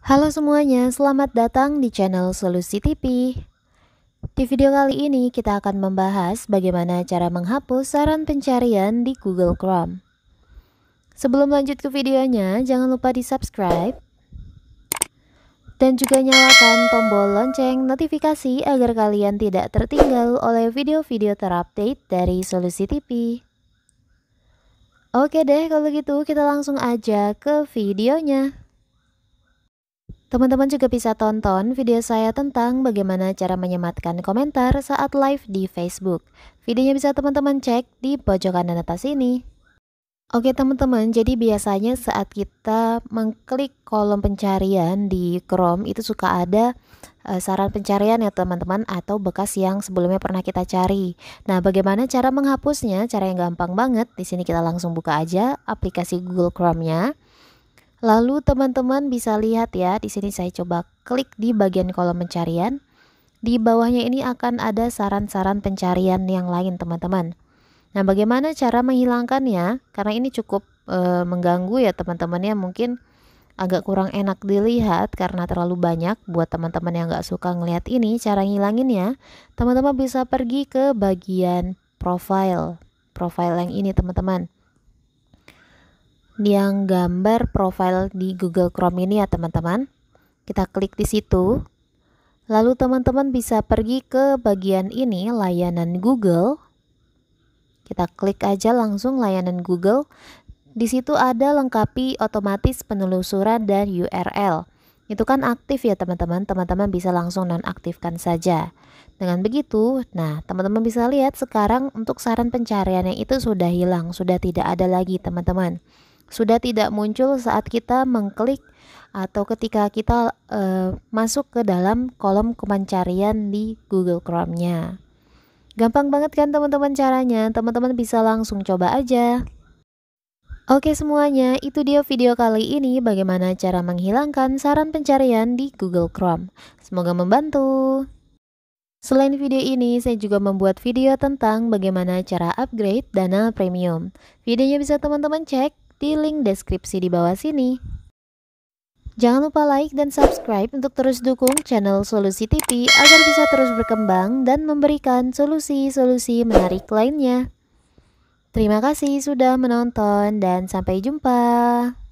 Halo semuanya, selamat datang di channel Solusi TV. Di video kali ini kita akan membahas bagaimana cara menghapus saran pencarian di Google Chrome. Sebelum lanjut ke videonya, jangan lupa di subscribe dan juga nyalakan tombol lonceng notifikasi agar kalian tidak tertinggal oleh video-video terupdate dari Solusi TV. Oke deh, kalau gitu kita langsung aja ke videonya. Teman-teman juga bisa tonton video saya tentang bagaimana cara menyematkan komentar saat live di Facebook. Videonya bisa teman-teman cek di pojok kanan atas ini. Oke teman-teman, jadi biasanya saat kita mengklik kolom pencarian di Chrome itu suka ada eh, saran pencarian ya teman-teman atau bekas yang sebelumnya pernah kita cari. Nah, bagaimana cara menghapusnya? Cara yang gampang banget. Di sini kita langsung buka aja aplikasi Google Chrome-nya. Lalu teman-teman bisa lihat ya, di sini saya coba klik di bagian kolom pencarian. Di bawahnya ini akan ada saran-saran pencarian yang lain teman-teman. Nah, bagaimana cara menghilangkannya? Karena ini cukup e, mengganggu ya teman-teman ya, mungkin agak kurang enak dilihat karena terlalu banyak buat teman-teman yang nggak suka ngelihat ini cara ngilanginnya teman-teman bisa pergi ke bagian profile profile yang ini teman-teman yang gambar profil di Google Chrome ini ya teman-teman. Kita klik di situ. Lalu teman-teman bisa pergi ke bagian ini layanan Google. Kita klik aja langsung layanan Google. Di situ ada lengkapi otomatis penelusuran dan URL. Itu kan aktif ya teman-teman, teman-teman bisa langsung nonaktifkan saja. Dengan begitu, nah teman-teman bisa lihat sekarang untuk saran pencariannya itu sudah hilang, sudah tidak ada lagi teman-teman sudah tidak muncul saat kita mengklik atau ketika kita uh, masuk ke dalam kolom pencarian di Google Chrome-nya. Gampang banget kan teman-teman caranya, teman-teman bisa langsung coba aja. Oke semuanya, itu dia video kali ini bagaimana cara menghilangkan saran pencarian di Google Chrome. Semoga membantu. Selain video ini, saya juga membuat video tentang bagaimana cara upgrade dana premium. Videonya bisa teman-teman cek di link deskripsi di bawah sini. Jangan lupa like dan subscribe untuk terus dukung channel Solusi TV agar bisa terus berkembang dan memberikan solusi-solusi menarik lainnya. Terima kasih sudah menonton dan sampai jumpa.